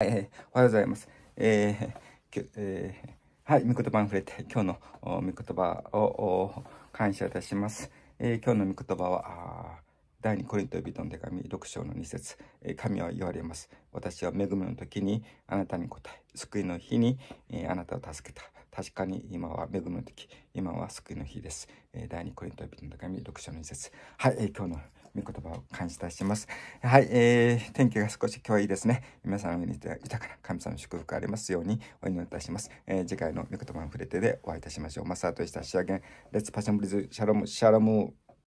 はい、おはようございます。えー、えー、はい、みことばに触れて、今日のみことばを感謝いたします。えー、今日のみことばは、第2コリント人の手紙6章の2節、えー、神は言われます。私は恵みの時にあなたに答え、救いの日に、えー、あなたを助けた。確かに今は恵みの時、今は救いの日です。えー、第2コリント人の手紙6章の2節。はい、えー、今日の言葉を感じたします。はい、えー、天気が少し今日いいですね。皆さんの豊かな神様の祝福ありますようにお祈りいたします。えー、次回の御言葉の触れてでお会いいたしましょう。マサートした仕上げ、レッツパシャンブリズ、シャロム、シャロム。